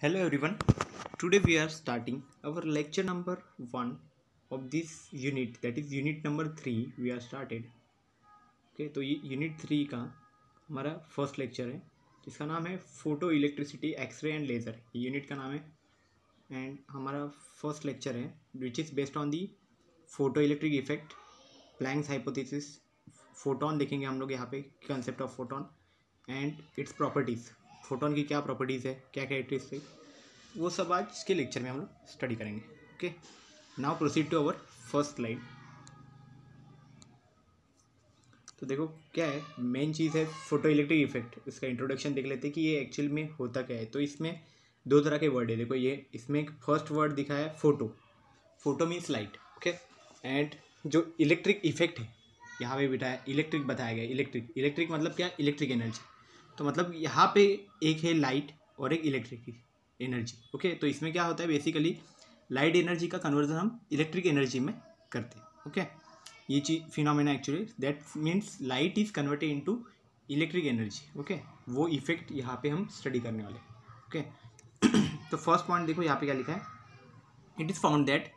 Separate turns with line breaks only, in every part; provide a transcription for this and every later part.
hello everyone today we are starting our lecture number one of this unit that is unit number three we are started okay तो ये unit three का हमारा first lecture है जिसका नाम है photo electricity X ray and laser ये unit का नाम है एंड हमारा फर्स्ट लेक्चर है which is based on the photo electric effect Planck's hypothesis photon देखेंगे हम लोग यहाँ पे concept of photon and its properties photon की क्या प्रॉपर्टीज़ है क्या कैरेक्टरिस्टिक वो सब आज के लेक्चर में हम लोग स्टडी करेंगे okay now proceed to our first line तो देखो क्या है मेन चीज़ है फोटो इलेक्ट्रिक इफेक्ट इसका इंट्रोडक्शन देख लेते हैं कि ये एक्चुअल में होता क्या है तो इसमें दो तरह के वर्ड है देखो ये इसमें एक फर्स्ट वर्ड दिखा है photo photo means light okay and जो इलेक्ट्रिक इफेक्ट है यहाँ पे बिठाया इलेक्ट्रिक बताया गया इलेक्ट्रिक इलेक्ट्रिक मतलब क्या इलेक्ट्रिक एनर्जी तो मतलब यहाँ पे एक है लाइट और एक इलेक्ट्रिक एनर्जी ओके तो इसमें क्या होता है बेसिकली लाइट एनर्जी का कन्वर्जन हम इलेक्ट्रिक एनर्जी में करते हैं ओके ये चीज phenomena actually that means light is converted into electric energy okay वो इफेक्ट यहाँ पे हम स्टडी करने वाले ओके तो फर्स्ट पॉइंट देखो यहाँ पे क्या लिखा है it is found that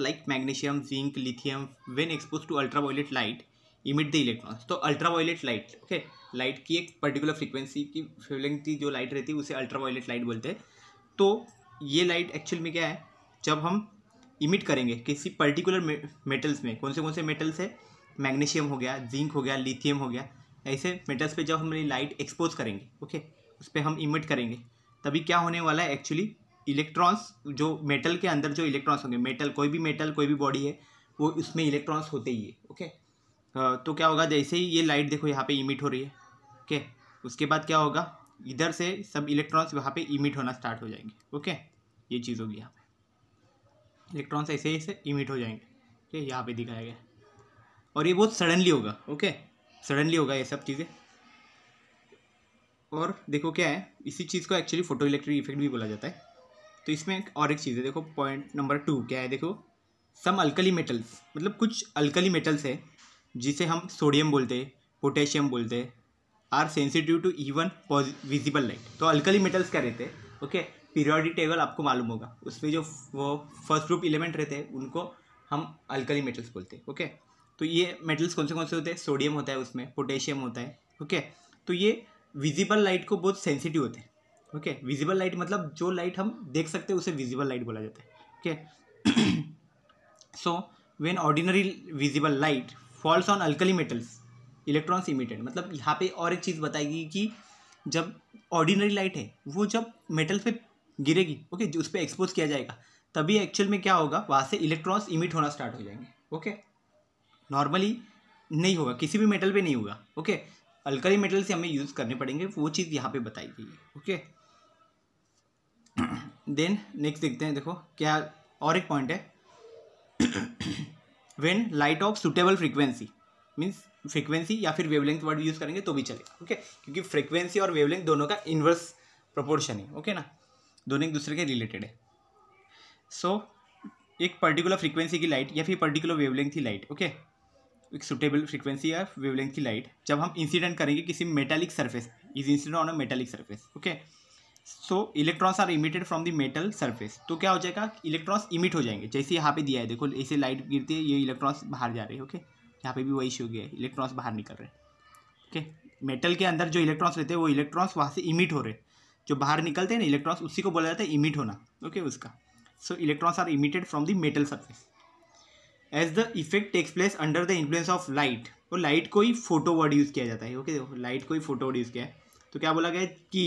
like magnesium zinc lithium when expose to ultra violet light emit the electrons तो ultra violet light okay light की एक पर्टिकुलर फ्रीक्वेंसी की वेवलेंथ की जो लाइट रहती है उसे अल्ट्रावायलेट लाइट बोलते हैं तो ये लाइट एक्चुअल में क्या है जब हम इमिट करेंगे किसी पर्टिकुलर मेटल्स में कौन से कौन से मेटल्स है मैग्नीशियम हो गया जिंक हो गया लिथियम हो गया ऐसे मेटल्स पे जब हम लाइट एक्सपोज करेंगे ओके उस पर हम इमिट करेंगे तभी क्या होने वाला है एक्चुअली इलेक्ट्रॉन्स जो मेटल के अंदर जो इलेक्ट्रॉन्स होंगे मेटल कोई भी मेटल कोई भी बॉडी है वो उसमें इलेक्ट्रॉन्स होते ही है ओके तो क्या होगा जैसे ही ये लाइट देखो यहाँ पे इमिट हो रही है ओके उसके बाद क्या होगा इधर से सब इलेक्ट्रॉन्स वहाँ पे इमिट होना स्टार्ट हो जाएंगे ओके ये चीज़ होगी यहाँ पे इलेक्ट्रॉन्स ऐसे ऐसे इमिट हो जाएंगे ओके यहाँ पे दिखाया गया और ये बहुत सडनली होगा ओके सडनली होगा ये सब चीज़ें और देखो क्या है इसी चीज़ को एक्चुअली फोटो इलेक्ट्रिक इफेक्ट भी बोला जाता है तो इसमें एक और एक चीज़ है देखो पॉइंट नंबर टू क्या है देखो सम अल्कली मेटल्स मतलब कुछ अल्कली मेटल्स है जिसे हम सोडियम बोलते हैं पोटेशियम बोलते हैं are sensitive to even visible light तो अल्कली मेटल्स क्या रहते हैं ओके पीरियोडिक टेबल आपको मालूम होगा उसमें जो वो फर्स्ट ग्रुप एलिमेंट रहते हैं उनको हम अल्कली मेटल्स बोलते हैं ओके तो ये मेटल्स कौन से कौन से होते हैं सोडियम होता है उसमें पोटेशियम होता है ओके तो ये विजिबल लाइट को बहुत सेंसिटिव होते हैं ओके विजिबल लाइट मतलब जो लाइट हम देख सकते हैं उसे विजिबल लाइट बोला जाता है okay so when ordinary visible light falls on alkali metals electrons emitted मतलब यहाँ पे और एक चीज़ बताएगी कि जब ऑर्डिनरी लाइट है वो जब मेटल पे गिरेगी ओके जो उस पर एक्सपोज किया जाएगा तभी एक्चुअल में क्या होगा वहाँ से इलेक्ट्रॉन्स इमिट होना स्टार्ट हो जाएंगे ओके नॉर्मली नहीं होगा किसी भी मेटल पे नहीं होगा ओके अल्कली मेटल से हमें यूज़ करने पड़ेंगे वो चीज़ यहाँ पे बताई गई है ओके देन नेक्स्ट देखते हैं देखो क्या और एक पॉइंट है when light of suitable frequency means frequency या फिर वेवलेंथ वर्ड यूज़ करेंगे तो भी चलेगा ओके क्योंकि फ्रिक्वेंसी और वेवलेंथ दोनों का इन्वर्स प्रोपोर्शन है ओके ना दोनों एक दूसरे के रिलेटेड है सो so, एक पर्टिकुलर फ्रिक्वेंसी की लाइट या फिर पर्टिकुलर वेवलेंथ की लाइट ओके एक सुटेबल फ्रिक्वेंसी या वेवलेंथ की लाइट जब हम इंसिडेंट करेंगे किसी metallic surface is incident on a metallic surface okay so electrons are emitted from the metal surface तो क्या हो जाएगा इलेक्ट्रॉन्स इमिट हो जाएंगे जैसे यहाँ पे दिया है देखो ऐसे लाइट गिरती है ये इलेक्ट्रॉन्स बाहर जा रहे हैं ओके okay? यहाँ पे भी वही इश्यू गया है इलेक्ट्रॉन्स बाहर निकल रहे हैं ठीक है मेटल के अंदर जो इलेक्ट्रॉन्स रहते हैं वो इलेक्ट्रॉन्स वहाँ से इमिट हो रहे जो बाहर निकलते हैं ना इलेक्ट्रॉन्स उसी को बोला जाता है इमिट होना ओके उसका so electrons are emitted from the metal surface as the effect takes place under the influence of light और लाइट को ही फोटो वर्ड यूज़ किया जाता है ओके लाइट को ही फोटो वर्ड यूज़ किया है तो क्या बोला गया कि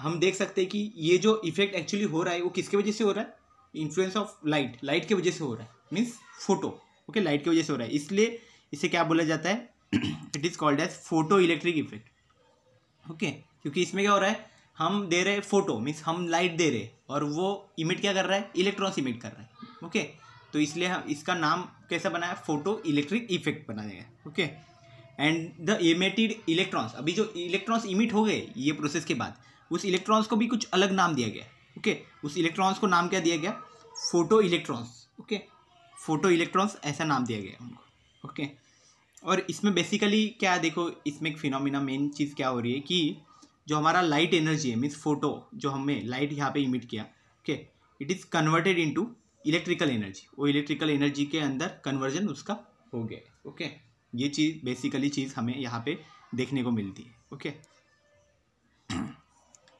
हम देख सकते हैं कि ये जो इफेक्ट एक्चुअली हो रहा है वो किसके वजह से हो रहा है इन्फ्लुएंस ऑफ लाइट लाइट की वजह से हो रहा है मीन्स फोटो ओके लाइट की वजह से हो रहा है इसलिए इसे क्या बोला जाता है it is called as photo electric effect okay क्योंकि इसमें क्या हो रहा है हम दे रहे फोटो मीन्स हम लाइट दे रहे और वो इमिट क्या कर रहा है इलेक्ट्रॉन्स इमिट कर रहा है ओके तो इसलिए हम इसका नाम कैसा बनाया फोटो इलेक्ट्रिक इफेक्ट बना गया okay and the emitted electrons अभी जो इलेक्ट्रॉन्स इमिट हो गए ये प्रोसेस के बाद उस इलेक्ट्रॉन्स को भी कुछ अलग नाम दिया गया ओके okay? उस इलेक्ट्रॉन्स को नाम क्या दिया गया photo electrons okay photo electrons ऐसा नाम दिया गया उनको ओके और इसमें बेसिकली क्या देखो इसमें एक फिनोमिना मेन चीज़ क्या हो रही है कि जो हमारा लाइट एनर्जी है मीन्स फोटो जो हमें लाइट यहाँ पे इमिट किया okay it is converted into electrical energy वो इलेक्ट्रिकल एनर्जी के अंदर कन्वर्जन उसका हो गया ओके ये चीज़ बेसिकली चीज़ हमें यहाँ पे देखने को मिलती है ओके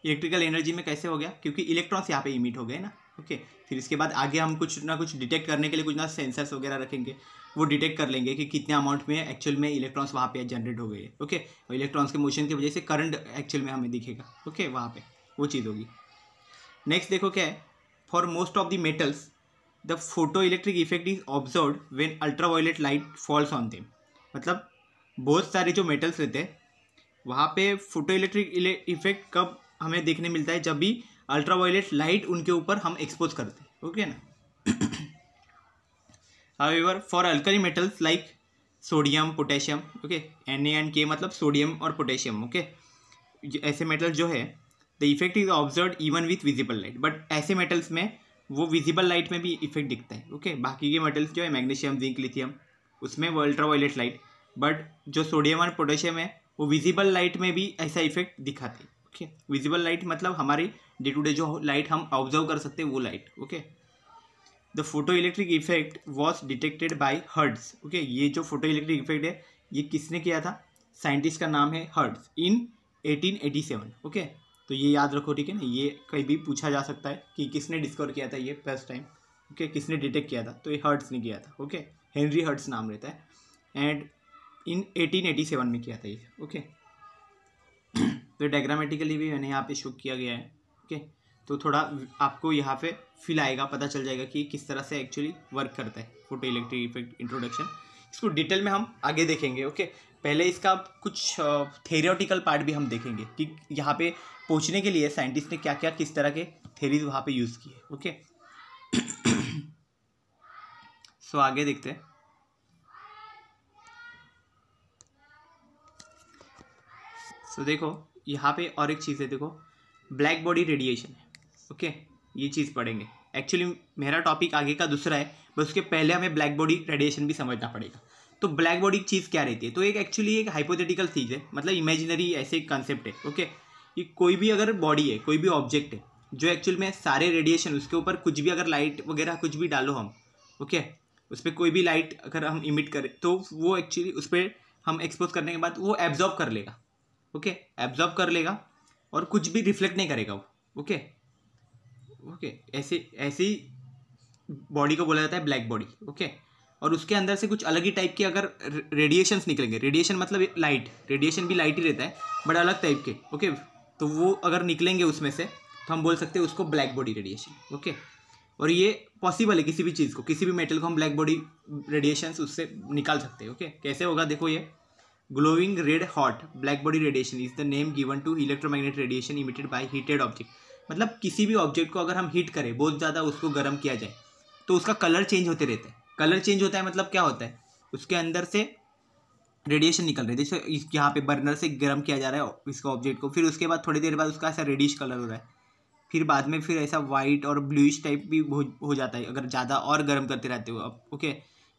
इलेक्ट्रिकल एनर्जी में कैसे हो गया क्योंकि इलेक्ट्रॉन्स यहाँ पे इमिट हो गए ना ओके फिर इसके बाद आगे हम कुछ ना कुछ डिटेक्ट करने के लिए कुछ ना सेंसर्स वगैरह रखेंगे वो डिटेक्ट कर लेंगे कि कितने अमाउंट में एक्चुअल में इलेक्ट्रॉन्स वहाँ पे जनरेट हो गए हैं ओके और इलेक्ट्रॉन्स के मोशन की वजह से करंट एक्चुअल में हमें दिखेगा ओके वहाँ पे वो चीज़ होगी नेक्स्ट देखो क्या है for most of the metals the photo electric effect is observe when ultra violet light falls on them मतलब बहुत सारे जो मेटल्स रहते हैं वहाँ पर फोटो इलेक्ट्रिक इफेक्ट कब हमें देखने मिलता है जब भी अल्ट्रा वायलेट लाइट उनके ऊपर हम एक्सपोज करते हैं ओके ना however for alkali metals like sodium potassium okay N A and K मतलब सोडियम और पोटेशियम ओके ऐसे मेटल जो है the effect is observe even with visible light but ऐसे मेटल्स में वो विजिबल लाइट में भी इफेक्ट दिखता है ओके okay? बाकी के मेटल्स जो है मैग्नीशियम जिंक लिथियम उसमें वो अल्ट्रा वायलेट लाइट बट जो सोडियम और पोटेशियम है वो विजिबल लाइट में भी ऐसा इफेक्ट दिखाते हैं ओके विजिबल लाइट मतलब हमारी डे टू डे जो लाइट हम ऑब्जर्व कर सकते हैं वो light okay the photo electric effect was detected by Hertz okay ये जो फोटो इलेक्ट्रिक इफेक्ट है ये किसने किया था साइंटिस्ट का नाम है हर्ड्स इन 1887 ओके तो ये याद रखो ठीक है ना ये कहीं भी पूछा जा सकता है कि किसने डिस्कवर किया था ये फर्स्ट टाइम ओके किसने डिटेक्ट किया था तो ये हर्ड्स ने किया था ओके हेनरी हर्ड्स नाम रहता है एंड इन 1887 में किया था ये ओके तो डायग्रामेटिकली भी मैंने यहाँ पे शो किया गया है ओके तो थोड़ा आपको यहाँ पे फील आएगा पता चल जाएगा कि किस तरह से एक्चुअली वर्क करता है फोटो इलेक्ट्रिक इफेक्ट इंट्रोडक्शन इसको डिटेल में हम आगे देखेंगे ओके पहले इसका कुछ थेरियोटिकल पार्ट भी हम देखेंगे कि यहाँ पे पहुँचने के लिए साइंटिस्ट ने क्या क्या किस तरह के थेरीज वहाँ पे यूज़ की है ओके सो आगे देखते हैं सो so, देखो यहाँ पे और एक चीज़ है देखो ब्लैक बॉडी रेडिएशन है ओके ये चीज़ पढ़ेंगे एक्चुअली मेरा टॉपिक आगे का दूसरा है बस उसके पहले हमें ब्लैक बॉडी रेडिएशन भी समझना पड़ेगा तो ब्लैक बॉडी चीज़ क्या रहती है तो एक एक्चुअली एक हाइपोथेटिकल चीज़ है मतलब इमेजिनरी ऐसे एक कंसेप्ट है ओके कि कोई भी अगर बॉडी है कोई भी ऑब्जेक्ट है जो एक्चुअल में सारे रेडिएशन उसके ऊपर कुछ भी अगर लाइट वगैरह कुछ भी डालो हम ओके उस पर कोई भी लाइट अगर हम इमिट करें तो वो एक्चुअली उस पर हम एक्सपोज करने के बाद वो एब्जॉर्ब कर लेगा ओके एब्जॉर्ब कर लेगा और कुछ भी रिफ्लेक्ट नहीं करेगा वो ओके ओके ऐसे ऐसी बॉडी को बोला जाता है ब्लैक बॉडी ओके और उसके अंदर से कुछ अलग ही टाइप के अगर रेडिएशंस निकलेंगे रेडिएशन मतलब लाइट रेडिएशन भी लाइट ही रहता है बट अलग टाइप के ओके तो वो अगर निकलेंगे उसमें से तो हम बोल सकते हैं उसको ब्लैक बॉडी रेडिएशन ओके और ये पॉसिबल है किसी भी चीज़ को किसी भी मेटल को हम ब्लैक बॉडी रेडिएशन उससे निकाल सकते हैं ओके कैसे होगा देखो ये glowing red hot black body radiation is the name given to electromagnet radiation emitted by heated object मतलब किसी भी ऑब्जेक्ट को अगर हम हीट करें बहुत ज़्यादा उसको गर्म किया जाए तो उसका कलर चेंज होते रहते हैं कलर चेंज होता है मतलब क्या होता है उसके अंदर से रेडिएशन निकल रही है जैसे यहाँ पे बर्नर से गर्म किया जा रहा है इसका ऑब्जेक्ट को फिर उसके बाद थोड़ी देर बाद उसका ऐसा रेडिश कलर हो रहा है फिर बाद में फिर ऐसा वाइट और ब्लूइश टाइप भी हो, जाता है अगर ज़्यादा और गर्म करते रहते हो अब ओके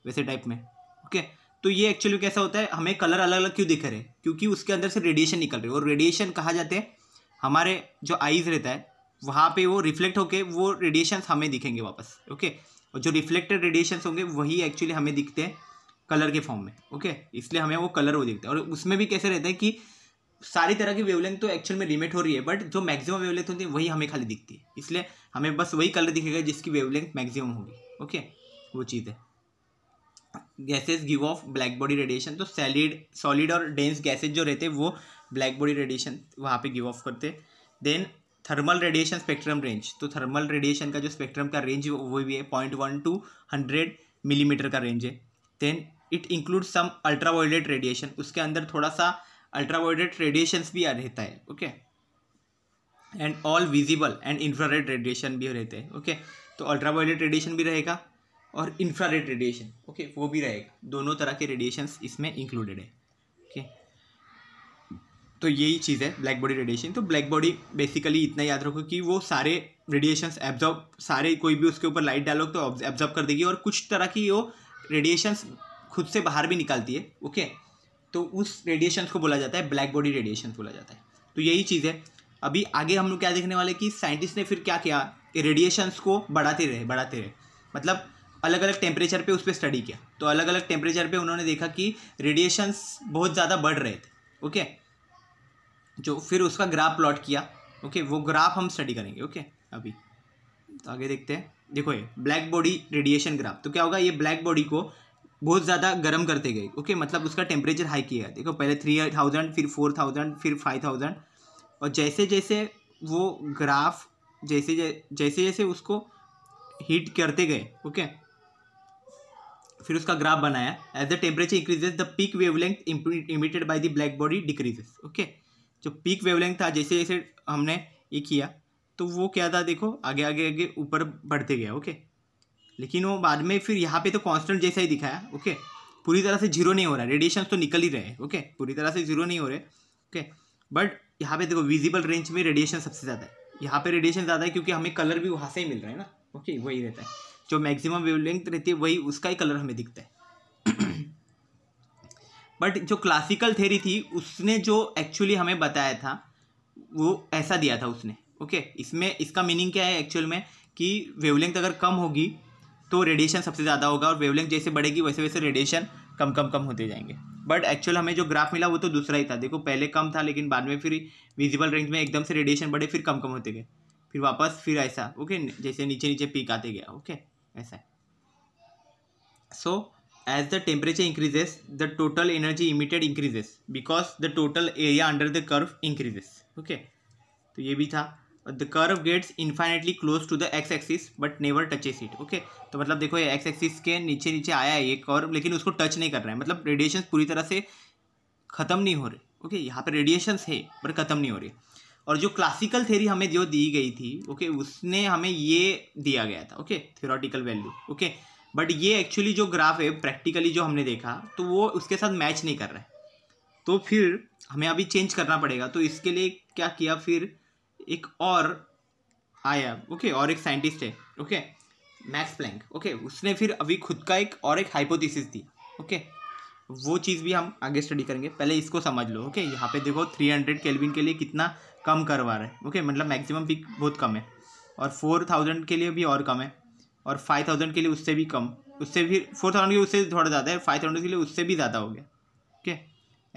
वैसे टाइप में ओके तो ये एक्चुअली कैसा होता है हमें कलर अलग अलग क्यों दिख रहे हैं क्योंकि उसके अंदर से रेडिएशन निकल रही है और रेडिएशन कहा जाते हैं हमारे जो आइज़ रहता है वहाँ पे वो रिफ्लेक्ट होके वो रेडिएशन हमें दिखेंगे वापस ओके और जो रिफ्लेक्टेड रेडिएशन होंगे वही एक्चुअली हमें दिखते हैं कलर के फॉर्म में ओके इसलिए हमें वो कलर वो दिखता है और उसमें भी कैसे रहता है कि सारी तरह की वेवलेंथ तो एक्चुअल में लिमिट हो रही है बट जो मैक्सिमम वेवलेंथ होती है वही हमें खाली दिखती है इसलिए हमें बस वही कलर दिखेगा जिसकी वेवलेंथ मैक्सिमम होगी ओके वो चीज़ है gases give off black body radiation तो सैलिड सॉलिड और डेंस गैसेज जो रहते हैं वो ब्लैक बॉडी रेडिएशन वहाँ पे गिव ऑफ करते then thermal radiation spectrum range तो थर्मल रेडिएशन का जो स्पेक्ट्रम का रेंज वो भी है point one two hundred millimetre का रेंज है then it include some ultraviolet radiation उसके अंदर थोड़ा सा अल्ट्रावाट रेडिएशन भी रहता है okay and all visible and infrared radiation भी रहते हैं ओके okay? तो अल्ट्रावायलेट रेडिएशन भी रहेगा और इंफ्रारेड रेडिएशन ओके वो भी रहेगा दोनों तरह के रेडिएशन इसमें इंक्लूडेड है ओके तो यही चीज़ है ब्लैक बॉडी रेडिएशन तो ब्लैक बॉडी बेसिकली इतना याद रखो कि वो सारे रेडिएशन एब्जॉर्ब सारे कोई भी उसके ऊपर लाइट डालो तो एब्जॉर्ब कर देगी और कुछ तरह की वो रेडिएशन खुद से बाहर भी निकालती है ओके तो उस रेडिएशन को बोला जाता है ब्लैक बॉडी रेडिएशन बोला जाता है तो यही चीज़ है अभी आगे हम लोग क्या देखने वाले कि साइंटिस्ट ने फिर क्या किया कि रेडिएशंस को बढ़ाते रहे बढ़ाते रहे मतलब अलग अलग टेम्परेचर पे उस पर स्टडी किया तो अलग अलग टेम्परेचर पे उन्होंने देखा कि रेडिएशंस बहुत ज़्यादा बढ़ रहे थे ओके जो फिर उसका ग्राफ प्लॉट किया ओके वो ग्राफ हम स्टडी करेंगे ओके अभी तो आगे देखते हैं देखो ये ब्लैक बॉडी रेडिएशन ग्राफ तो क्या होगा ये ब्लैक बॉडी को बहुत ज़्यादा गर्म करते गए ओके मतलब उसका टेम्परेचर हाई किया देखो पहले थ्री थाउजेंड फिर फोर थाउजेंड फिर फाइव थाउजेंड और जैसे जैसे वो ग्राफ जैसे जैसे जैसे उसको हीट करते गए ओके फिर उसका ग्राफ बनाया as the temperature increases the peak wavelength emitted by the black body decreases okay जो पीक वेवलेंथ था जैसे जैसे हमने ये किया तो वो क्या था देखो आगे आगे आगे ऊपर बढ़ते गया ओके लेकिन वो बाद में फिर यहाँ पे तो कांस्टेंट जैसा ही दिखाया ओके पूरी तरह से जीरो नहीं हो रहा रेडिएशन तो निकल ही रहे ओके पूरी तरह से जीरो नहीं हो रहे ओके बट यहाँ पे देखो विजिबल रेंज में रेडिएशन सबसे ज़्यादा है यहाँ पे रेडिएशन ज़्यादा है क्योंकि हमें कलर भी वहाँ से ही मिल रहा है ना ओके वही रहता है जो मैक्सिमम वेवलेंथ रहती है वही उसका ही कलर हमें दिखता है बट जो क्लासिकल थेरी थी उसने जो एक्चुअली हमें बताया था वो ऐसा दिया था उसने ओके okay? इसमें इसका मीनिंग क्या है एक्चुअल में कि वेवलेंथ अगर कम होगी तो रेडिएशन सबसे ज़्यादा होगा और वेवलेंथ जैसे बढ़ेगी वैसे वैसे रेडिएशन कम कम कम होते जाएंगे बट एक्चुअल हमें जो ग्राफ मिला वो तो दूसरा ही था देखो पहले कम था लेकिन बाद में फिर विजिबल रेंज में एकदम से रेडिएशन बढ़े फिर कम कम होते गए फिर वापस फिर ऐसा ओके जैसे नीचे नीचे पीक आते गया ओके ऐसा है so as the temperature increases the total energy emitted increases because the total area under the curve increases okay तो ये भी था the curve gets infinitely close to the X axis but never touches it okay तो मतलब देखो ये x axis के नीचे नीचे आया है ये कर्व लेकिन उसको टच नहीं कर रहा है मतलब रेडिएशन पूरी तरह से ख़त्म नहीं हो रहे ओके okay, यहाँ पर रेडिएशंस है पर ख़त्म नहीं हो रही और जो क्लासिकल थेरी हमें जो दी गई थी ओके उसने हमें ये दिया गया था okay theoretical value okay but ये एक्चुअली जो ग्राफ है प्रैक्टिकली जो हमने देखा तो वो उसके साथ मैच नहीं कर रहा है तो फिर हमें अभी चेंज करना पड़ेगा तो इसके लिए क्या किया फिर एक और आया ओके और एक साइंटिस्ट है ओके मैक्स प्लैंक ओके उसने फिर अभी खुद का एक और एक हाइपोथिस दिया ओके वो चीज़ भी हम आगे स्टडी करेंगे पहले इसको समझ लो ओके यहाँ पे देखो 300 केल्विन के लिए कितना कम करवा रहा है ओके मतलब मैक्सिमम पिक बहुत कम है और फोर थाउजेंड के लिए भी और कम है और फाइव थाउजेंड के लिए उससे भी कम उससे भी फोर थाउजेंड के लिए उससे थोड़ा ज़्यादा है फाइव थाउजेंड के लिए उससे भी ज़्यादा हो गया ओके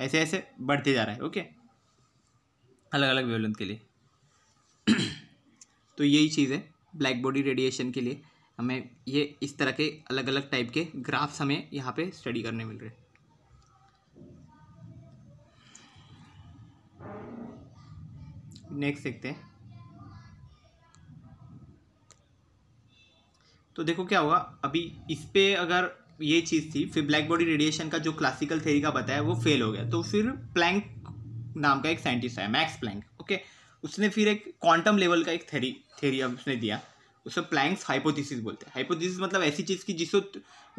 ऐसे ऐसे बढ़ते जा रहा है ओके अलग अलग वेवलेंथ के लिए तो यही चीज़ है ब्लैक बॉडी रेडिएशन के लिए हमें ये इस तरह के अलग अलग टाइप के ग्राफ्स हमें यहाँ पे स्टडी करने मिल रहे हैं नेक्स्ट देखते हैं तो देखो क्या होगा अभी इस पर अगर ये चीज़ थी फिर ब्लैक बॉडी रेडिएशन का जो क्लासिकल थेरी का बताया वो फेल हो गया तो फिर प्लैंक नाम का एक साइंटिस्ट है मैक्स प्लैंक ओके उसने फिर एक क्वांटम लेवल का एक थेरी थेरी अब उसने दिया उसे प्लैंक्स हाइपोथेसिस बोलते हैं हाइपोथेसिस मतलब ऐसी चीज़ की जिसको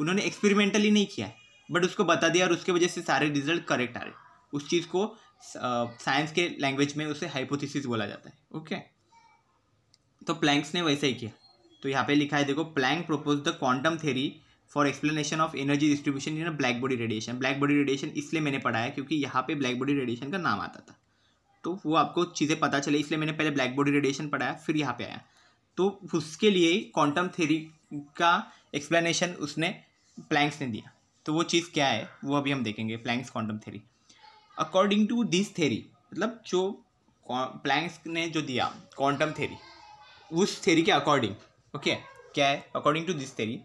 उन्होंने एक्सपेरिमेंटली नहीं किया बट उसको बता दिया और उसके वजह से सारे रिजल्ट करेक्ट आ रहे उस चीज़ को साइंस के लैंग्वेज में उसे हाइपोथेसिस बोला जाता है ओके तो प्लैंक्स ने वैसा ही किया तो यहाँ पे लिखा है देखो Planck propose the quantum theory for explanation of energy distribution in black body radiation black body radiation इसलिए मैंने पढ़ा है क्योंकि यहाँ पे ब्लैक बॉडी रेडिएशन का नाम आता था तो वो आपको चीज़ें पता चले इसलिए मैंने पहले ब्लैक बॉडी रेडिएशन पढ़ाया फिर यहाँ पे आया तो उसके लिए ही क्वांटम थेरी का एक्सप्लेनेशन उसने प्लैंक्स ने दिया तो वो चीज़ क्या है वो अभी हम देखेंगे Planck's quantum theory according to this theory मतलब जो प्लैंक्स ने जो दिया क्वांटम थेरी उस थेरी के अकॉर्डिंग ओके क्या है according to this theory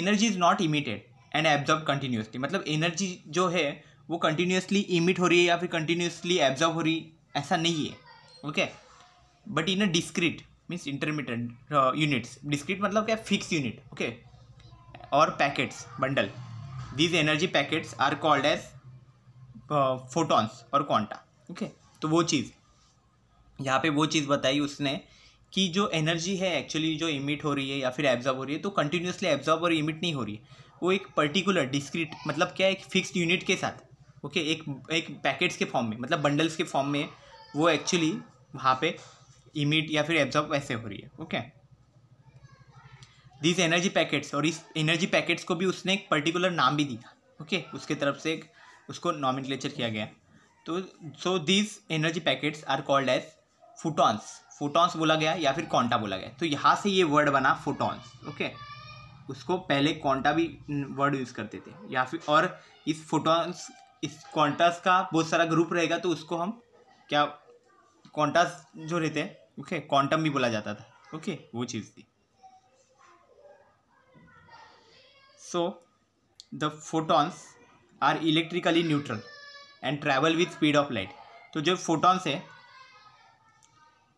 energy is not emitted and absorb continuously मतलब एनर्जी जो है वो कंटिन्यूसली इमिट हो रही है या फिर कंटिन्यूसली एब्जॉर्ब हो रही ऐसा नहीं है okay but in a discrete means intermediate units discrete मतलब क्या फिक्स यूनिट ओके और packets bundle these energy packets are called as photons और क्वांटा ओके तो वो चीज़ यहाँ पे वो चीज़ बताई उसने कि जो एनर्जी है एक्चुअली जो इमिट हो रही है या फिर एब्जॉर्ब हो रही है तो कंटिन्यूसली एब्जॉर्ब और इमिट नहीं हो रही है वो एक पर्टिकुलर डिस्क्रीट मतलब क्या एक फिक्स्ड यूनिट के साथ ओके एक एक पैकेट्स के फॉर्म में मतलब बंडल्स के फॉर्म में वो एक्चुअली वहाँ पे इमिट या फिर एब्जॉर्ब ऐसे हो रही है ओके दीज एनर्जी पैकेट्स और इस एनर्जी पैकेट्स को भी उसने एक पर्टिकुलर नाम भी दिया ओके उसके तरफ से एक उसको नॉमिन किया गया तो so these energy packets are called as photons photons बोला गया या फिर कॉन्टा बोला गया तो यहाँ से ये वर्ड बना फोटॉन्स ओके उसको पहले कॉन्टा भी वर्ड यूज़ करते थे या फिर और इस फोटॉन्स इस कॉन्टास का बहुत सारा ग्रुप रहेगा तो उसको हम क्या कॉन्टास जो रहते हैं ओके क्वांटम भी बोला जाता था ओके वो चीज़ थी so the photons are electrically neutral and travel with speed of light तो जो फोटॉन्स है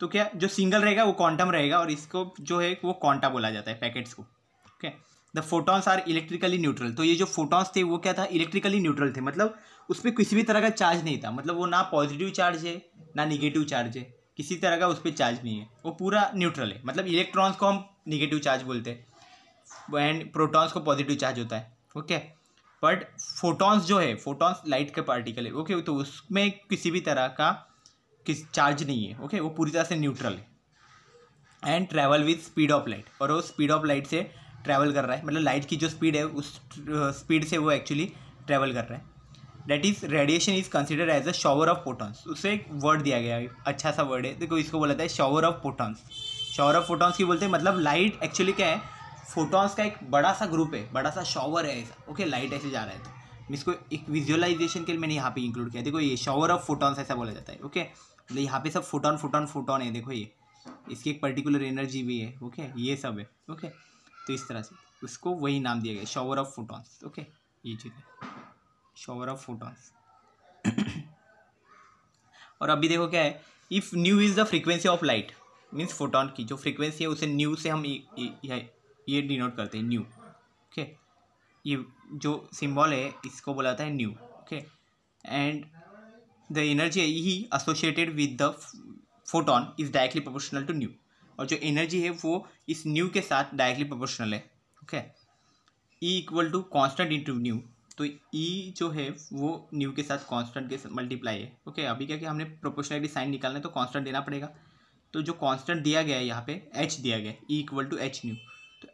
तो क्या जो सिंगल रहेगा वो क्वांटम रहेगा और इसको जो है वो क्वांटा बोला जाता है पैकेट्स को okay the photons are electrically neutral तो ये जो फोटॉन्स थे वो क्या था इलेक्ट्रिकली न्यूट्रल थे मतलब उस पर किसी भी तरह का चार्ज नहीं था मतलब वो ना पॉजिटिव चार्ज है ना निगेटिव चार्ज है किसी तरह का उस पर चार्ज नहीं है वो पूरा न्यूट्रल है मतलब इलेक्ट्रॉन्स को हम निगेटिव चार्ज बोलते हैं एंड प्रोटॉन्स को पॉजिटिव चार्ज होता है ओके okay? बट फोटॉन्स जो है फोटॉन्स लाइट के पार्टिकल है ओके तो उसमें किसी भी तरह का किस चार्ज नहीं है ओके वो पूरी तरह से न्यूट्रल है and travel with speed of light और वो स्पीड ऑफ लाइट से ट्रैवल कर रहा है मतलब लाइट की जो स्पीड है उस स्पीड से वो एक्चुअली ट्रैवल कर रहा है that is radiation is consider as a shower of photons उसे एक वर्ड दिया गया है अच्छा सा वर्ड है देखो इसको बोला जाता है shower of photons shower of photons की बोलते हैं मतलब लाइट एक्चुअली क्या है फोटॉन्स का एक बड़ा सा ग्रुप है बड़ा सा शॉवर है ऐसा ओके लाइट ऐसे जा रहा है तो इसको एक विजुअलाइजेशन के लिए मैंने यहाँ पे इंक्लूड किया देखो ये शॉवर ऑफ फोटॉन्स ऐसा बोला जाता है ओके मतलब यहाँ पे सब फोटोन फोटोन फोटोन है देखो ये इसकी एक पर्टिकुलर एनर्जी भी है ओके ये सब है ओके तो इस तरह से उसको वही नाम दिया गया शॉवर ऑफ फोटॉन्स ओके ये चीज़ है शॉवर ऑफ फोटॉन्स और अभी देखो क्या है if nu is the frequency of light means photon की जो फ्रीक्वेंसी है उसे न्यू से हम ये डिनोट करते हैं न्यू ओके ये जो सिंबल है इसको बोलाता है nu okay and the energy ही associated with the photon is directly proportional to nu और जो एनर्जी है वो इस न्यू के साथ डायरेक्टली प्रोपोर्शनल है okay E equal to constant into nu तो ई e जो है वो न्यू के साथ कांस्टेंट के मल्टीप्लाई है ओके अभी क्या कि हमने प्रोपोर्शनलिटी साइन निकालना है तो कांस्टेंट देना पड़ेगा तो जो कांस्टेंट दिया गया है यहाँ पे एच दिया गया E equal to H nu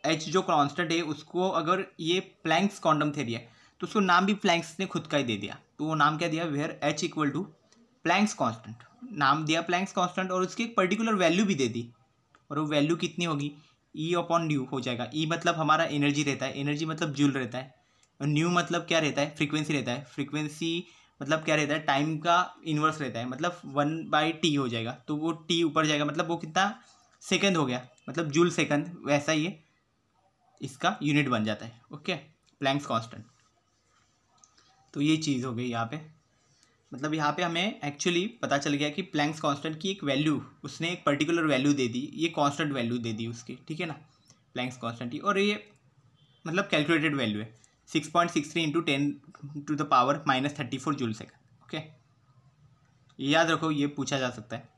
H जो कॉन्स्टेंट है उसको अगर ये प्लैंक्स क्वांटम थ्योरी है तो उसको नाम भी प्लैंक्स ने खुद का ही दे दिया तो वो नाम क्या दिया where H equal to Planck's constant नाम दिया प्लैंक्स कॉन्स्टेंट और उसकी एक पर्टिकुलर वैल्यू भी दे दी और वो वैल्यू कितनी होगी ई अपॉन न्यू हो जाएगा ई e मतलब हमारा एनर्जी रहता है एनर्जी मतलब जूल रहता है और न्यू मतलब क्या रहता है फ्रीक्वेंसी रहता है फ्रीक्वेंसी मतलब क्या रहता है टाइम का इन्वर्स रहता है मतलब वन बाई टी हो जाएगा तो वो टी ऊपर जाएगा मतलब वो कितना सेकंड हो गया मतलब जूल सेकंड वैसा ही है इसका यूनिट बन जाता है ओके प्लैंक्स कांस्टेंट तो ये चीज़ हो गई यहाँ पे मतलब यहाँ पे हमें एक्चुअली पता चल गया कि प्लैंक्स कांस्टेंट की एक वैल्यू उसने एक पर्टिकुलर वैल्यू दे दी ये कांस्टेंट वैल्यू दे दी उसकी ठीक है ना प्लैंक्स कांस्टेंट की और ये मतलब कैलकुलेटेड वैल्यू है six point six three into ten to the power minus thirty four joule second okay याद रखो ये पूछा जा सकता है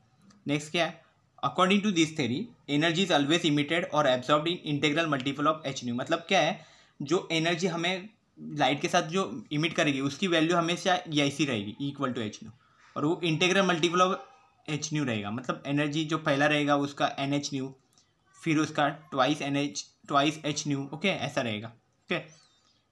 नेक्स्ट क्या है according to this theory energy is always emitted और absorb in integral multiple of H nu मतलब क्या है जो एनर्जी हमें लाइट के साथ जो इमिट करेगी उसकी वैल्यू हमेशा ऐसी रहेगी इक्वल टू एच न्यू और वो integral multiple of H nu रहेगा मतलब एनर्जी जो पहला रहेगा उसका एन एच न्यू फिर उसका twice N H twice H nu okay ऐसा रहेगा ओके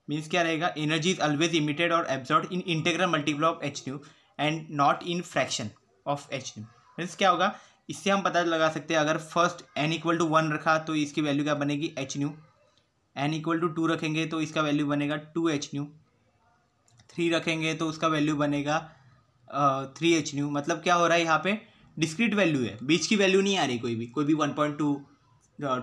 मीन्स क्या रहेगा एनर्जी इज ऑलवेज इमिटेड और absorb in integral multiple of H nu and not in fraction of H nu means क्या होगा इससे हम पता लगा सकते हैं अगर first N equal to one रखा तो इसकी वैल्यू क्या बनेगी H nu N equal to two रखेंगे तो इसका वैल्यू बनेगा टू एच न्यू थ्री रखेंगे तो उसका वैल्यू बनेगा थ्री एच न्यू मतलब क्या हो रहा है यहाँ पे डिस्क्रीट वैल्यू है बीच की वैल्यू नहीं आ रही कोई भी कोई भी one point two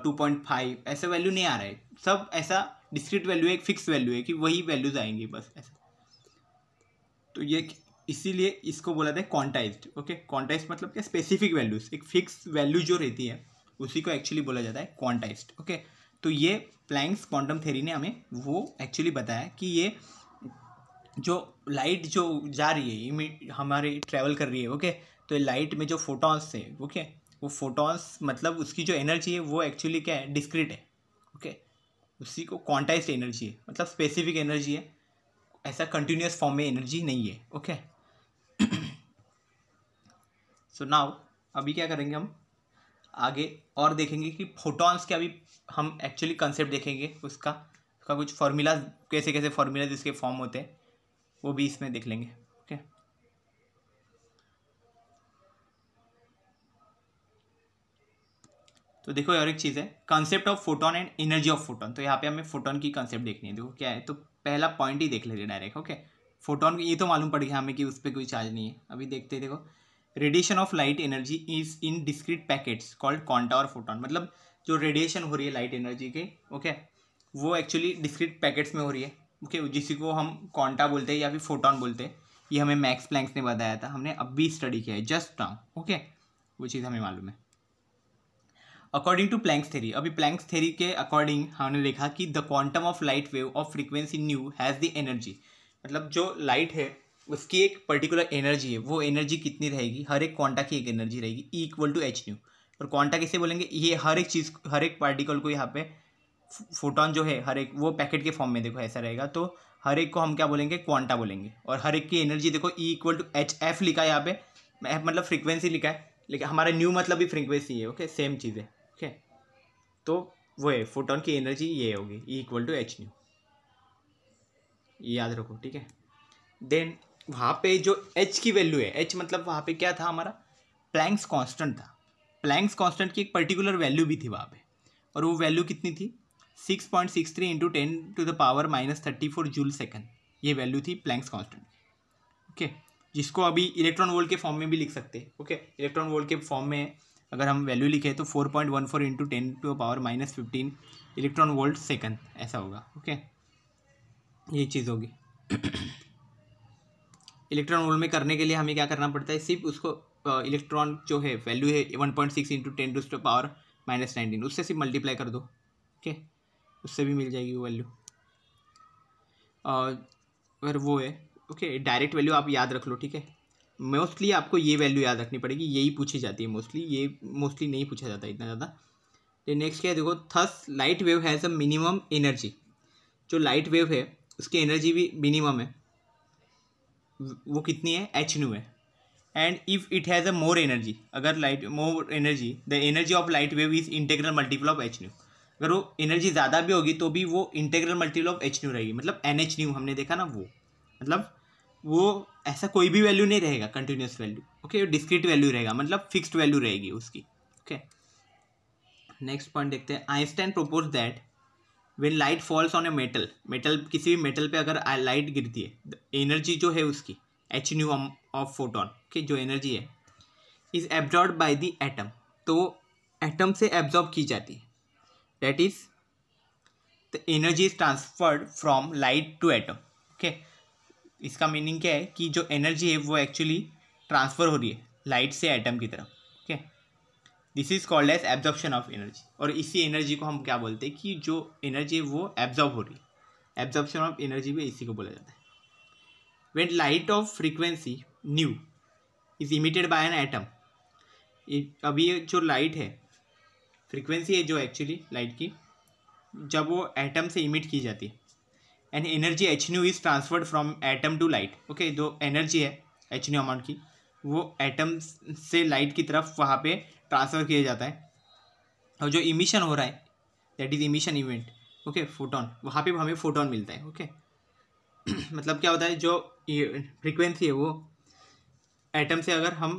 two point five ऐसे वैल्यू नहीं आ रहा है सब ऐसा डिस्क्रीट वैल्यू है एक फिक्स वैल्यू है कि वही वैल्यूज आएंगी बस ऐसा तो ये इसीलिए इसको बोला जाए है क्वांटाइज्ड ओके क्वांटाइज्ड मतलब क्या स्पेसिफिक वैल्यूज एक फिक्स वैल्यू जो रहती है उसी को एक्चुअली बोला जाता है क्वांटाइज ओके तो ये प्लैंक्स क्वांटम थेरी ने हमें वो एक्चुअली बताया कि ये जो लाइट जो जा रही है हमारे ट्रैवल कर रही है ओके तो लाइट में जो फोटॉन्स है ओके वो फोटॉन्स मतलब उसकी जो एनर्जी है वो एक्चुअली क्या है डिस्क्रिट है ओके उसी को क्वांटाइज्ड एनर्जी है मतलब स्पेसिफिक एनर्जी है ऐसा कंटिन्यूस फॉर्म में एनर्जी नहीं है ओके सो so नाउ अभी क्या करेंगे हम आगे और देखेंगे कि फोटॉन्स के अभी हम एक्चुअली कंसेप्ट देखेंगे उसका उसका कुछ फार्मूला कैसे कैसे फार्मूला जिसके फॉर्म होते हैं वो भी इसमें देख लेंगे ओके तो देखो और एक चीज़ है concept of photon and energy of photon तो यहाँ पे हमें फोटोन की कंसेप्ट देखनी है देखो क्या है तो पहला पॉइंट ही देख लेते डायरेक्ट ओके फोटोन ये तो मालूम पड़ गया हमें कि उस पर कोई चार्ज नहीं है अभी देखते देखो radiation of light energy is in discrete packets called quanta और फोटोन मतलब जो रेडिएशन हो रही है लाइट एनर्जी के ओके वो एक्चुअली डिस्क्रीट पैकेट्स में हो रही है ओके जिसी को हम कॉन्टा बोलते हैं या फिर फोटोन बोलते हैं ये हमें मैक्स प्लैंक्स ने बताया था हमने अब भी स्टडी किया है जस्ट नाउ ओके वो चीज़ हमें मालूम है अकॉर्डिंग टू प्लैंक्स थेरी अभी प्लैंक्स थेरी के अकॉर्डिंग हमने देखा कि the quantum of light wave of frequency nu has the energy मतलब जो लाइट है उसकी एक पर्टिकुलर एनर्जी है वो एनर्जी कितनी रहेगी हर एक क्वांटा की एक एनर्जी रहेगी इक्वल टू एच न्यू और क्वांटा किसे बोलेंगे ये हर एक चीज़ हर एक पार्टिकल को यहाँ पे फोटोन जो है हर एक वो पैकेट के फॉर्म में देखो ऐसा रहेगा तो हर एक को हम क्या बोलेंगे क्वांटा बोलेंगे और हर एक की एनर्जी देखो E equal to H F लिखा है यहाँ पे एफ मतलब फ्रीक्वेंसी लिखा है लेकिन हमारा न्यू मतलब भी फ्रीक्वेंसी है ओके सेम चीज़ है ओके तो वो है फोटोन की एनर्जी ये होगी E equal to H nu याद रखो ठीक है देन वहाँ पे जो एच की वैल्यू है एच मतलब वहाँ पे क्या था हमारा प्लैंक्स कांस्टेंट था प्लैंक्स कांस्टेंट की एक पर्टिकुलर वैल्यू भी थी वहाँ पे और वो वैल्यू कितनी थी six point six three into ten to the power minus thirty four joule second ये वैल्यू थी प्लैंक्स कॉन्स्टेंट ओके okay. जिसको अभी इलेक्ट्रॉन वोल्ट के फॉर्म में भी लिख सकते हैं ओके इलेक्ट्रॉन वोल्ट के फॉर्म में अगर हम वैल्यू लिखे तो four point one four into ten to power minus fifteen electron volt second ऐसा होगा ओके okay. ये चीज़ होगी इलेक्ट्रॉन वोल्ट में करने के लिए हमें क्या करना पड़ता है सिर्फ उसको इलेक्ट्रॉन जो है वैल्यू है one point six into ten to to power minus nineteen उससे सिर्फ मल्टीप्लाई कर दो ठीक है उससे भी मिल जाएगी वो वैल्यू अगर वो है ओके डायरेक्ट वैल्यू आप याद रख लो ठीक है मोस्टली आपको ये वैल्यू याद रखनी पड़ेगी यही पूछी जाती है मोस्टली ये मोस्टली नहीं पूछा जाता इतना ज़्यादा नेक्स्ट क्या है देखो thus light wave has a minimum energy जो लाइट वेव है उसकी एनर्जी भी मिनिमम है वो कितनी है एच न्यू है and if it has a more energy अगर light more energy the energy of light wave is integral multiple of H nu अगर वो एनर्जी ज़्यादा भी होगी तो भी वो integral multiple of H nu रहेगी मतलब एन एच न्यू हमने देखा ना वो मतलब वो ऐसा कोई भी वैल्यू नहीं रहेगा continuous value okay discrete value रहेगा मतलब फिक्स्ड वैल्यू रहेगी उसकी ओके नेक्स्ट पॉइंट देखते हैं Einstein proposed that when light falls on a metal metal किसी भी मेटल पे अगर लाइट गिरती है एनर्जी जो है उसकी एच न्यू ऑफ फोटोन की जो एनर्जी है is absorb by the atom तो एटम से एब्जॉर्ब की जाती है that is the energy is transferred from light to atom okay इसका मीनिंग क्या है कि जो एनर्जी है वो एक्चुअली ट्रांसफ़र हो रही है लाइट से एटम की तरफ this is called as absorption of energy और इसी एनर्जी को हम क्या बोलते हैं कि जो एनर्जी है वो एब्जॉर्ब हो रही है एब्जॉर्प्शन ऑफ एनर्जी भी इसी को बोला जाता है when light of frequency nu is emitted by an atom अभी जो लाइट है फ्रीक्वेंसी है जो एक्चुअली लाइट की जब वो एटम से इमिट की जाती है and energy H nu is transferred from atom to light okay जो एनर्जी है एच न्यू अमाउंट की वो एटम से लाइट की तरफ वहाँ पे ट्रांसफ़र किया जाता है और जो इमिशन हो रहा है that is emission event okay photon वहाँ पे हमें फोटोन मिलता है ओके okay? मतलब क्या होता है जो फ्रिक्वेंसी है वो एटम से अगर हम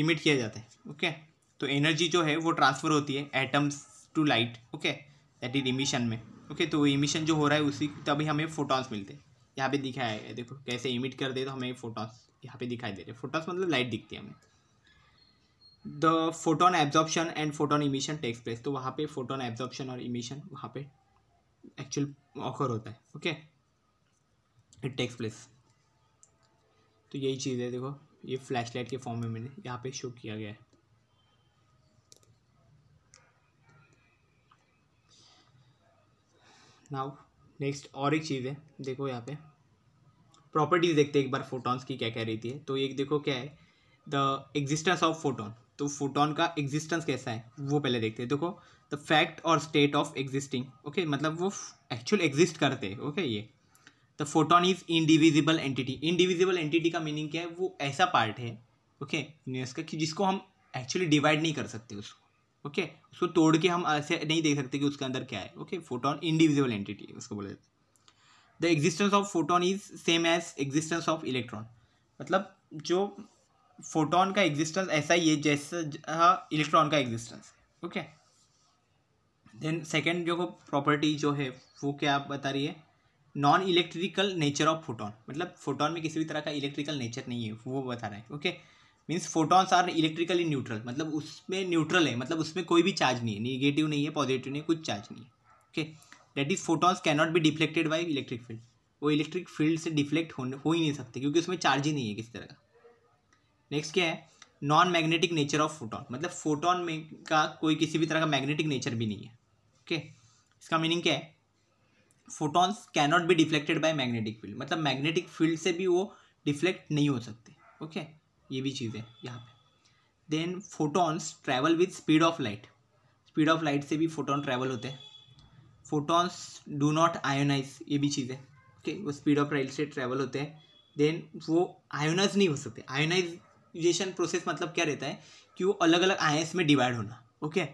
इमिट किया जाता है ओके okay? तो एनर्जी जो है वो ट्रांसफ़र होती है atoms to light okay that is emission में ओके okay? तो इमिशन जो हो रहा है उसी तभी हमें फोटॉन्स मिलते हैं यहाँ पे दिखाया है देखो कैसे इमिट कर दे तो हमें फोटॉन्स यहाँ पे दिखाई दे रहे फोटॉन्स मतलब लाइट दिखती है हमें the photon absorption and photon emission takes place तो वहाँ पे फोटोन एब्जॉर्प्शन और इमिशन वहाँ पे एक्चुअल ऑकर होता है ओके इट टेक्स प्लेस तो यही चीज़ है देखो ये फ्लैश लाइट के फॉर्म में मैंने यहाँ पे शो किया गया है नाउ नेक्स्ट और एक चीज़ है देखो यहाँ पे प्रॉपर्टीज़ देखते हैं एक बार फोटॉन्स की क्या कह रही है तो एक देखो क्या है द एग्जिस्टेंस ऑफ फोटोन तो फोटोन का एग्जिस्टेंस कैसा है वो पहले देखते हैं देखो द फैक्ट और स्टेट ऑफ एग्जिस्टिंग ओके मतलब वो एक्चुअल एग्जिस्ट करते हैं ओके ये the photon is indivisible entity indivisible entity का मीनिंग क्या है वो ऐसा पार्ट है ओके यूनिवर्स का कि जिसको हम एक्चुअली डिवाइड नहीं कर सकते उसको ओके okay? उसको तोड़ के हम ऐसे नहीं देख सकते कि उसके अंदर क्या है ओके फोटोन इंडिविजुअल एंटिटी है उसको बोला जाता है the existence of photon is same as existence of electron मतलब जो फोटोन का एग्जिस्टेंस ऐसा ही है जैसा इलेक्ट्रॉन का एग्जिस्टेंस है ओके देन सेकेंड जो प्रॉपर्टी जो है वो क्या आप बता रही है non electrical nature of photon मतलब फोटोन में किसी भी तरह का इलेक्ट्रिकल नेचर नहीं है वो बता रहा है okay means photons are electrically neutral मतलब उसमें न्यूट्रल है मतलब उसमें कोई भी चार्ज नहीं है निगेटिव नहीं है पॉजिटिव नहीं है कुछ चार्ज नहीं है okay that is photons can not be deflected by electric field वो इलेक्ट्रिक फील्ड से डिफ्लेक्ट हो ही नहीं सकते क्योंकि उसमें चार्ज ही नहीं है किसी तरह का नेक्स्ट क्या है non magnetic nature of photon मतलब फोटोन में का कोई किसी भी तरह का मैग्नेटिक नेचर भी नहीं है ओके okay? इसका मीनिंग क्या है can cannot be deflected by magnetic field मतलब मैग्नेटिक फील्ड से भी वो डिफ्लेक्ट नहीं हो सकते ओके okay? ये भी चीज़ है यहाँ पे then photons travel with speed of light speed of light से भी फोटोन ट्रैवल होते हैं फोटोन्स डू नॉट आयोनाइज ये भी चीज़ है ओके okay? वो स्पीड ऑफ लाइट से ट्रैवल होते हैं देन वो आयोनाइज नहीं हो सकते आयोनाइज डिविजन प्रोसेस मतलब क्या रहता है कि वो अलग अलग आयंस में डिवाइड होना ओके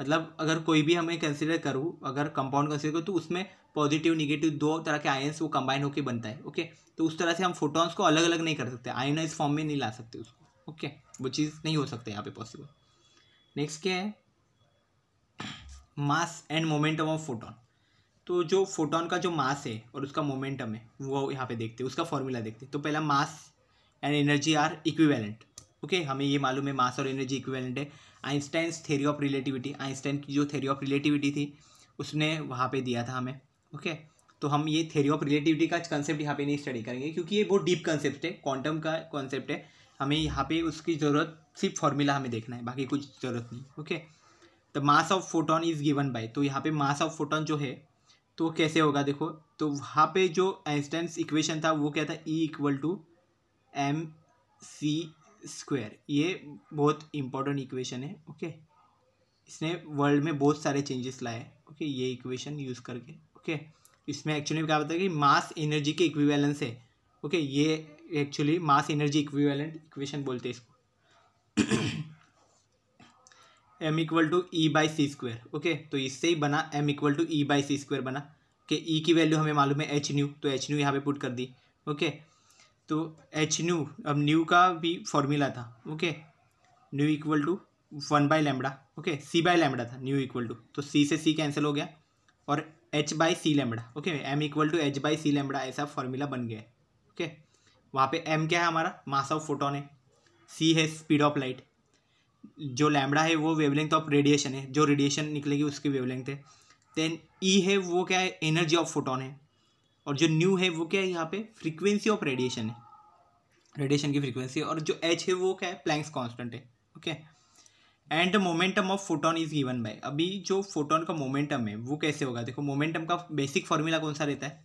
मतलब अगर कोई भी हमें कंसिडर करूँ अगर कंपाउंड कंसिडर करूँ तो उसमें पॉजिटिव निगेटिव दो तरह के आयंस वो कंबाइन होकर बनता है ओके तो उस तरह से हम फोटोन्स को अलग अलग नहीं कर सकते आयनाइज फॉर्म में नहीं ला सकते उसको ओके वो चीज़ नहीं हो सकता यहाँ पे पॉसिबल नेक्स्ट क्या है mass and momentum of photon तो जो फोटोन का जो मास है और उसका मोमेंटम है वो यहाँ पे देखते हैं उसका फॉर्मूला देखते हैं तो पहला mass and energy are equivalent okay हमें ये मालूम है मास और एनर्जी इक्विवेलेंट है Einstein theory of relativity Einstein की जो थेरी ऑफ रिलेटिविटी थी उसने वहाँ पे दिया था हमें ओके okay? तो हम ये थेरी ऑफ रिलेटिविटी का कंसेप्ट यहाँ पे नहीं स्टडी करेंगे क्योंकि ये बहुत डीप कंसेप्ट है क्वांटम का कॉन्सेप्ट है हमें यहाँ पे उसकी ज़रूरत सिर्फ फॉर्मूला हमें देखना है बाकी कुछ ज़रूरत नहीं okay the mass of photon is given by तो यहाँ पे मास ऑफ फोटोन जो है तो कैसे होगा देखो तो वहाँ पे जो आइंस्टाइन इक्वेशन था वो क्या था E equal to M C square ये बहुत इंपॉर्टेंट इक्वेशन है ओके इसने वर्ल्ड में बहुत सारे चेंजेस लाए ओके ये इक्वेशन यूज़ करके ओके इसमें एक्चुअली क्या बताया कि मास एनर्जी के इक्विवेलेंस है ओके ये actually mass energy equivalent equation बोलते हैं इसको M equal to E by C square okay तो इससे ही बना M equal to E by C square बना के ई e की वैल्यू हमें मालूम है एच न्यू तो एच न्यू यहाँ पे पुट कर दी ओके okay? तो एच न्यू अब न्यू का भी फॉर्मूला था okay nu equal to one by lambda okay C by lambda था न्यू इक्वल टू तो सी से सी कैंसिल हो गया और H by C lambda okay M equal to H by C lambda ऐसा फॉर्मूला बन गया है ओके वहाँ पे एम क्या है हमारा मास ऑफ फोटोन है सी है स्पीड ऑफ लाइट जो लैमड़ा है वो वेवलेंथ ऑफ रेडिएशन है जो रेडिएशन निकलेगी उसकी वेवलेंथ है देन ई e है वो क्या है एनर्जी ऑफ फोटोन है और जो न्यू है वो क्या है यहाँ पे फ्रीक्वेंसी ऑफ रेडिएशन है रेडिएशन की फ्रीक्वेंसी और जो एच है वो क्या है प्लैंक्स कांस्टेंट है okay and the momentum of photon is given by अभी जो फोटोन का मोमेंटम है वो कैसे होगा देखो मोमेंटम का बेसिक फॉर्मूला कौन सा रहता है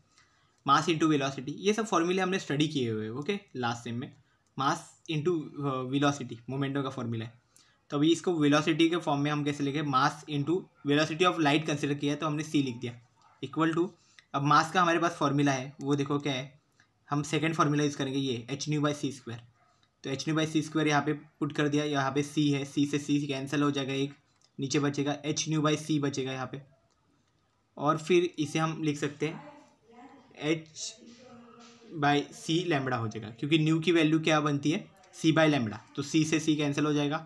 मास इंटू वेलोसिटी ये सब फॉर्मूले हमने स्टडी किए हुए ओके लास्ट सेम में मास इंटू वेलोसिटी मोमेंटम का फॉर्मूला है तो अभी इसको वेलोसिटी के फॉर्म में हम कैसे लिखे mass into velocity of light consider किया तो हमने सी लिख दिया इक्वल टू अब मास का हमारे पास फॉर्मूला है वो देखो क्या है हम सेकेंड फार्मूला यूज़ करेंगे ये H new by C square H H new by सी स्क्वायर यहाँ पे पुट कर दिया यहाँ पे सी है सी से सी कैंसिल हो जाएगा एक नीचे बचेगा एच न्यू बाई सी बचेगा यहाँ पे और फिर इसे हम लिख सकते हैं एच बाई सी लैमड़ा हो जाएगा क्योंकि न्यू की वैल्यू क्या बनती है सी बाई लैमड़ा तो सी से सी कैंसिल हो जाएगा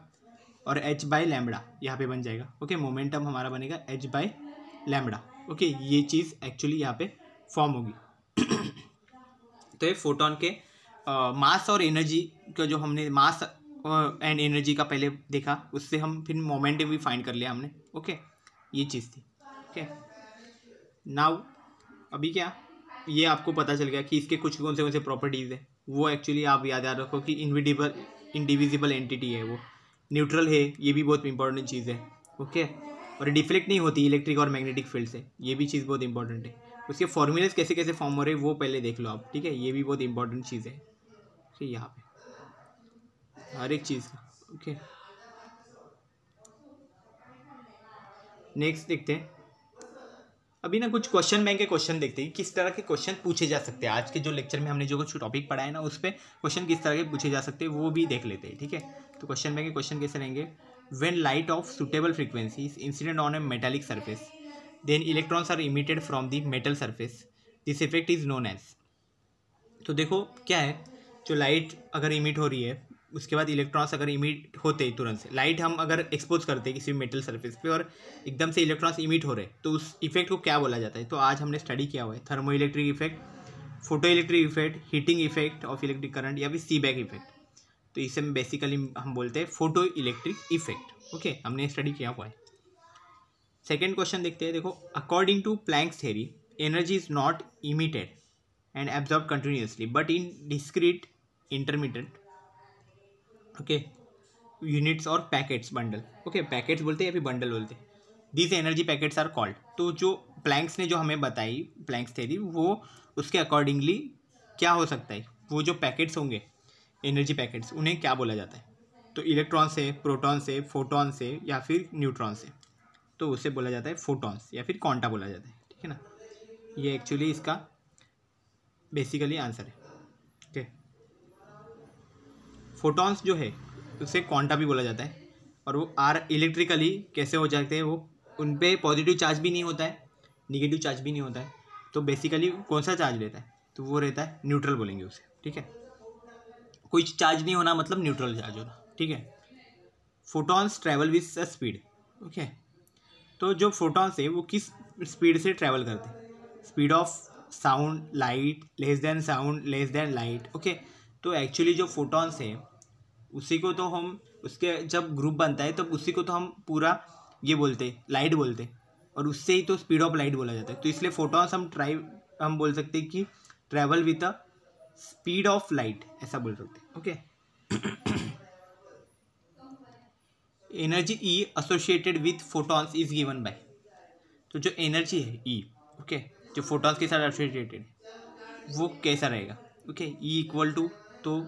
और एच बाई लैमड़ा यहाँ पर बन जाएगा ओके मोमेंटम हमारा बनेगा एच बाई लैमड़ा ओके ये चीज़ एक्चुअली यहाँ पे फॉर्म होगी तो ये फोटोन के मास और एनर्जी का जो हमने मास एंड एनर्जी का पहले देखा उससे हम फिर मोमेंट भी फाइंड कर लिया हमने ओके ये चीज़ थी ओके नाउ अभी क्या ये आपको पता चल गया कि इसके कुछ कौन से कौन से प्रॉपर्टीज़ है वो एक्चुअली आप याद याद रखो कि इनविडिबल इंडिविजिबल एंटिटी है वो न्यूट्रल है ये भी बहुत इंपॉर्टेंट चीज़ है ओके okay? और डिफ्लेक्ट नहीं होती इलेक्ट्रिक और मैग्नेटिक फील्ड से ये भी चीज़ बहुत इंपॉर्टेंट है उसके फॉर्मूलेज कैसे कैसे फॉर्म हो रहे वो पहले देख लो आप ठीक है ये भी बहुत इंपॉर्टेंट चीज़ है ठीक यहाँ पे हर एक चीज़ का ओके नेक्स्ट देखते हैं अभी ना कुछ क्वेश्चन बैंक के क्वेश्चन देखते हैं किस तरह के क्वेश्चन पूछे जा सकते हैं आज के जो लेक्चर में हमने जो कुछ टॉपिक पढ़ा है ना उस पर क्वेश्चन किस तरह के पूछे जा सकते हैं वो भी देख लेते हैं ठीक है तो क्वेश्चन बैंक के क्वेश्चन कैसे रहेंगे when light of suitable frequency is incident on a metallic surface then electrons are emitted from the metal surface this effect is known as तो देखो क्या है जो लाइट अगर इमिट हो रही है उसके बाद इलेक्ट्रॉन्स अगर इमिट होते तुरंत से लाइट हम अगर एक्सपोज करते हैं किसी मेटल सरफेस पे और एकदम से इलेक्ट्रॉन्स इमिट हो रहे तो उस इफेक्ट को क्या बोला जाता है तो आज हमने स्टडी किया हुआ है thermo electric effect photo electric effect heating effect of electric current या फिर सी बैक इफेक्ट तो इसे हम बेसिकली हम बोलते हैं फोटो इलेक्ट्रिक इफेक्ट ओके हमने स्टडी किया हुआ है सेकेंड क्वेश्चन देखते हैं देखो according to Planck's theory energy is not emitted and absorb continuously but in discrete intermediate okay units और पैकेट्स बंडल ओके पैकेट्स बोलते हैं या फिर बंडल बोलते हैं these energy packets are called तो जो प्लैंक्स ने जो हमें बताई प्लैंक्स थेरी वो उसके अकॉर्डिंगली क्या हो सकता है वो जो पैकेट्स होंगे एनर्जी पैकेट्स उन्हें क्या बोला जाता है तो इलेक्ट्रॉन से प्रोटॉन से फोटोन से या फिर न्यूट्रॉन से तो उसे बोला जाता है फोटॉन्स या फिर कॉन्टा बोला जाता है ठीक है ना ये एक्चुअली इसका बेसिकली आंसर है ठीक है फोटॉन्स जो है उसे क्वांटा भी बोला जाता है और वो आर इलेक्ट्रिकली कैसे हो जाते हैं वो उन पर पॉजिटिव चार्ज भी नहीं होता है निगेटिव चार्ज भी नहीं होता है तो बेसिकली कौन सा चार्ज रहता है तो वो रहता है न्यूट्रल बोलेंगे उसे ठीक है कोई चार्ज नहीं होना मतलब न्यूट्रल चार्ज होना ठीक है photons travel a speed okay तो जो फोटॉन्स है वो किस स्पीड से ट्रैवल करते हैं speed of sound light less than sound less than light okay तो एक्चुअली जो फोटॉन्स है उसी को तो हम उसके जब ग्रुप बनता है तब तो उसी को तो हम पूरा ये बोलते लाइट बोलते और उससे ही तो स्पीड ऑफ लाइट बोला जाता है तो इसलिए फोटॉन्स हम ट्राई हम बोल सकते हैं कि travel with a speed of light ऐसा बोल सकते हैं okay energy E associated with photons is given by तो जो एनर्जी है ई e, ओके okay, जो फोटॉन्स के साथ एसोसिएटेड है वो कैसा रहेगा ओके ई इक्वल टू तो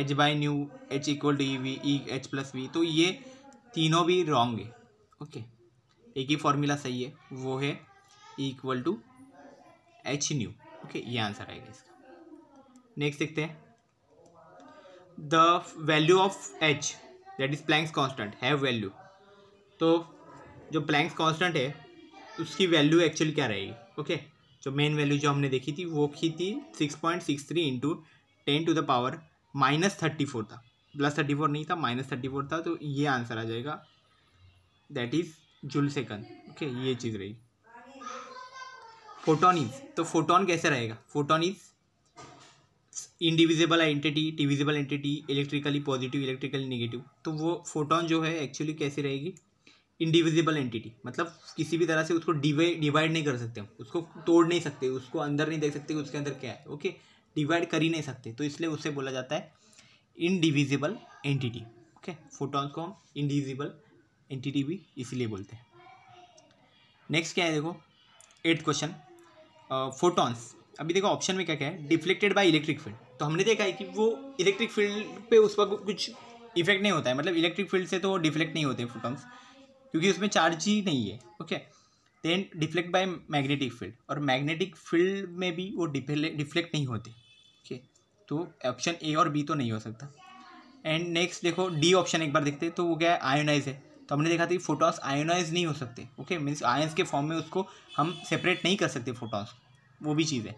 H by nu H equal to E V E H plus V तो ये तीनों भी रॉन्ग है ओके okay. एक ही फॉर्मूला सही है वो है E equal to H nu okay ये आंसर आएगा इसका नेक्स्ट देखते हैं the value of H that is Planck's constant have value तो जो प्लैंक्स कॉन्स्टेंट है उसकी वैल्यू एक्चुअली क्या रहेगी ओके जो मेन वैल्यू जो हमने देखी थी वो की थी six point six three into ten to the power minus thirty four था प्लस थर्टी फोर नहीं था माइनस थर्टी फोर था तो ये आंसर आ जाएगा that is joule second okay ये चीज़ रही फोटोन इज तो फोटोन कैसे रहेगा photon is indivisible identity divisible entity electrically positive electrically negative तो वो फोटोन जो है एक्चुअली कैसे रहेगी इनडिविजिबल एंटिटी मतलब किसी भी तरह से उसको डिवाइड नहीं कर सकते हम उसको तोड़ नहीं सकते उसको अंदर नहीं देख सकते उसके अंदर क्या है ओके डिवाइड कर ही नहीं सकते तो इसलिए उससे बोला जाता है इनडिविजिबल एंटिटी ओके फोटॉन्स को हम इनडिविजिबल एंटिटी भी इसीलिए बोलते हैं नेक्स्ट क्या है देखो एट क्वेश्चन फोटॉन्स अभी देखो ऑप्शन में क्या क्या है डिफ्लेक्टेड बाय इलेक्ट्रिक फील्ड तो हमने देखा है कि वो इलेक्ट्रिक फील्ड पे उस वक्त कुछ इफेक्ट नहीं होता है मतलब इलेक्ट्रिक फील्ड से तो वो डिफ्लेक्ट नहीं होते फोटॉन्स क्योंकि उसमें चार्ज ही नहीं है okay then deflect by magnetic field और मैग्नेटिक फील्ड में भी वो डिफ्लेक्ट नहीं होते ओके तो ऑप्शन ए और बी तो नहीं हो सकता एंड नेक्स्ट देखो डी ऑप्शन एक बार देखते तो वो क्या है आयोनाइज है तो हमने देखा था कि फोटॉन्स आयोनाइज नहीं हो सकते ओके मीन्स आयन्स के फॉर्म में उसको हम सेपरेट नहीं कर सकते फोटॉन्स को वो भी चीज़ है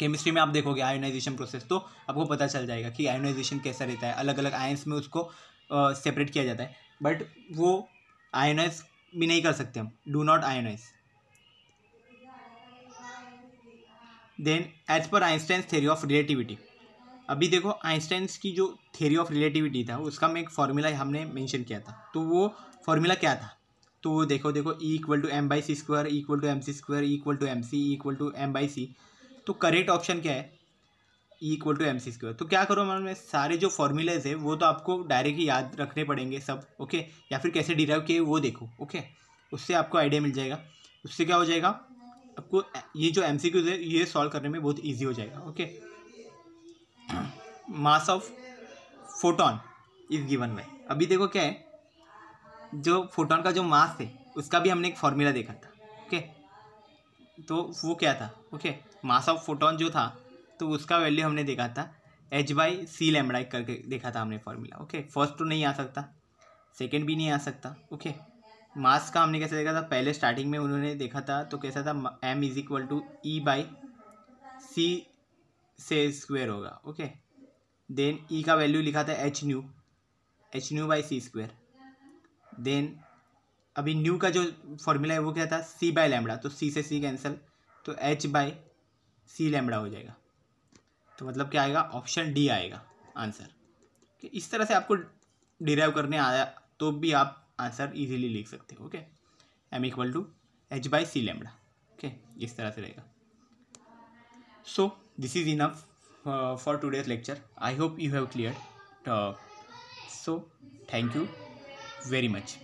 केमिस्ट्री में आप देखोगे आयोनाइजेशन प्रोसेस तो आपको पता चल जाएगा कि आयोनाइजेशन कैसा रहता है अलग अलग आयंस में उसको सेपरेट किया जाता है बट वो आयोनाइज भी नहीं कर सकते हम do not ionize then as per Einstein's theory of relativity अभी देखो आइंस्टाइंस की जो थ्योरी ऑफ रिलेटिविटी था उसका मैं एक फॉर्मूला हमने मेंशन किया था तो वो फॉर्मूला क्या था तो देखो देखो E equal to M by C square equal to M C square equal to M C equal to M by C तो करेक्ट ऑप्शन क्या है E equal to M C square तो क्या करो मैं सारे जो फॉर्मूलेज है वो तो आपको डायरेक्ट ही याद रखने पड़ेंगे सब ओके या फिर कैसे डिराइव किए वो देखो ओके उससे आपको आइडिया मिल जाएगा उससे क्या हो जाएगा आपको ये जो एम सी क्यूज है ये सॉल्व करने में बहुत ईजी हो जाएगा okay mass of photon is given by अभी देखो क्या है जो फोटोन का जो मास है उसका भी हमने एक फॉर्मूला देखा था ओके तो वो क्या था ओके मास ऑफ फोटोन जो था तो उसका वैल्यू हमने देखा था एच बाई सी लेमड़ा करके देखा था हमने फॉर्मूला ओके फर्स्ट तो नहीं आ सकता सेकेंड भी नहीं आ सकता ओके मास का हमने कैसे देखा था पहले स्टार्टिंग में उन्होंने देखा था तो कैसा था M is equal to E by C से स्क्वेयर होगा ओके देन ई का वैल्यू लिखा था H nu H new by C square then अभी न्यू का जो फॉर्मूला है वो क्या था सी बाय लैमड़ा तो सी से सी कैंसिल तो एच बाय सी लैमड़ा हो जाएगा तो मतलब क्या आएगा ऑप्शन डी आएगा आंसर इस तरह से आपको डिराइव करने आया तो भी आप आंसर इजीली लिख सकते हो okay M equal to H by C lambda okay इस तरह से रहेगा so this is enough for today's lecture I hope you have clear so thank you very much